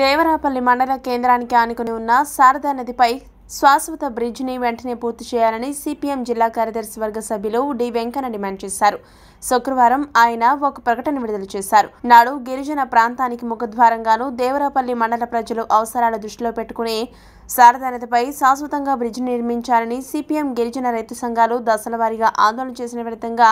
దేవరాపల్లి మండల కేంద్రానికి ఆనుకుని ఉన్న శారదా నదిపై శాశ్వత బ్రిడ్జిని వెంటనే పూర్తి చేయాలని సిపిఎం జిల్లా కార్యదర్శి వర్గ సభ్యులు డి వెంకన్న డిమాండ్ చేశారు శుక్రవారం ఆయన ఒక ప్రకటన విడుదల చేశారు నాడు గిరిజన ప్రాంతానికి ముఖద్వారంగాను దేవరాపల్లి మండల ప్రజలు అవసరాల దృష్టిలో పెట్టుకుని నదిపై శాశ్వతంగా బ్రిడ్జిని నిర్మించాలని సిపిఎం గిరిజన రైతు సంఘాలు దశలవారీగా ఆందోళన చేసిన విధంగా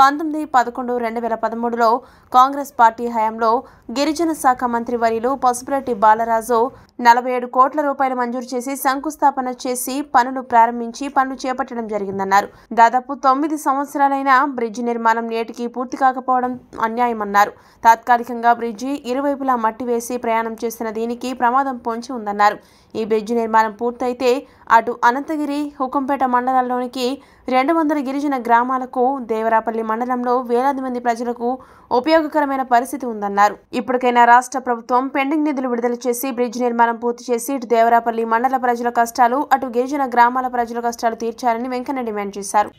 పంతొమ్మిది పదకొండు రెండు వేల పదమూడులో కాంగ్రెస్ పార్టీ హయాంలో గిరిజన శాఖ మంత్రి వర్యులు పసుపురెడ్డి బాలరాజు నలభై ఏడు కోట్ల రూపాయలు మంజూరు చేసి శంకుస్థాపన చేసి పనులు ప్రారంభించి పనులు చేపట్టడం జరిగిందన్నారు దాదాపు తొమ్మిది సంవత్సరాలైన బ్రిడ్జి నిర్మాణం నేటికి పూర్తి కాకపోవడం అన్యాయమన్నారు తాత్కాలికంగా బ్రిడ్జి ఇరువైపులా మట్టి వేసి ప్రయాణం చేస్తున్న దీనికి ప్రమాదం పొంచి ఉందన్నారు ఈ బ్రిడ్జి నిర్మాణం పూర్తయితే అటు అనంతగిరి హుకంపేట మండలాల్లోనికి రెండు వందల గిరిజన గ్రామాలకు దేవరాపల్లి మండలంలో వేలాది మంది ప్రజలకు ఉపయోగకరమైన పరిస్థితి ఉందన్నారు ఇప్పటికైనా రాష్ట్ర ప్రభుత్వం పెండింగ్ నిధులు విడుదల చేసి బ్రిడ్జ్ నిర్మాణం పూర్తి చేసి ఇటు దేవరాపల్లి మండల ప్రజల కష్టాలు అటు గిరిజన గ్రామాల ప్రజల కష్టాలు తీర్చాలని వెంకన్న డిమాండ్ చేశారు